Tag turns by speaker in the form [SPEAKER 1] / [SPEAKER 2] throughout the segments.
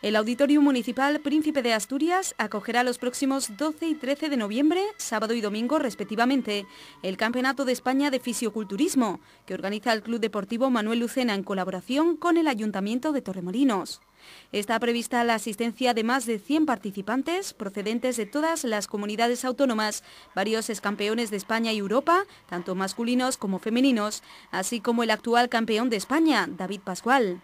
[SPEAKER 1] El Auditorio Municipal Príncipe de Asturias acogerá los próximos 12 y 13 de noviembre, sábado y domingo respectivamente, el Campeonato de España de Fisioculturismo, que organiza el Club Deportivo Manuel Lucena en colaboración con el Ayuntamiento de Torremolinos. Está prevista la asistencia de más de 100 participantes procedentes de todas las comunidades autónomas, varios campeones de España y Europa, tanto masculinos como femeninos, así como el actual campeón de España, David Pascual.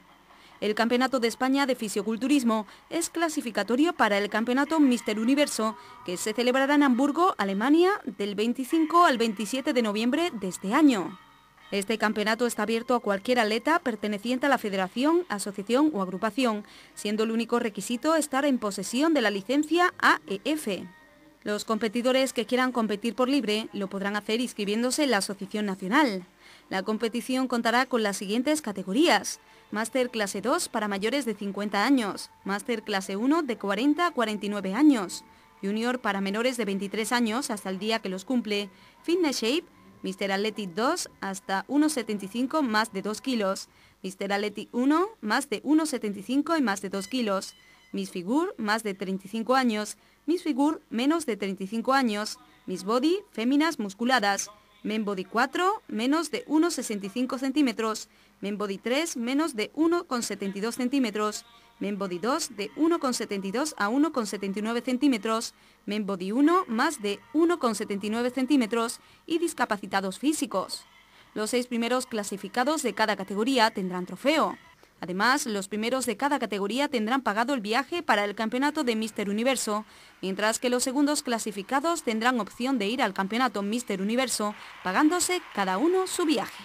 [SPEAKER 1] El Campeonato de España de Fisioculturismo es clasificatorio para el Campeonato Mister Universo, que se celebrará en Hamburgo, Alemania, del 25 al 27 de noviembre de este año. Este campeonato está abierto a cualquier atleta perteneciente a la federación, asociación o agrupación, siendo el único requisito estar en posesión de la licencia AEF. Los competidores que quieran competir por libre lo podrán hacer inscribiéndose en la Asociación Nacional. La competición contará con las siguientes categorías. Master clase 2 para mayores de 50 años, Master clase 1 de 40 a 49 años, junior para menores de 23 años hasta el día que los cumple, fitness shape, Mr. Athletic 2 hasta 1,75 más de 2 kilos, Mr. Athletic 1 más de 1,75 y más de 2 kilos, Miss Figure más de 35 años, Miss Figure menos de 35 años, Miss Body féminas musculadas, Membody 4, menos de 1,65 centímetros. Membody 3, menos de 1,72 centímetros. Membody 2, de 1,72 a 1,79 centímetros. Membody 1, más de 1,79 centímetros. Y discapacitados físicos. Los seis primeros clasificados de cada categoría tendrán trofeo. Además, los primeros de cada categoría tendrán pagado el viaje para el campeonato de Mister Universo, mientras que los segundos clasificados tendrán opción de ir al campeonato Mister Universo, pagándose cada uno su viaje.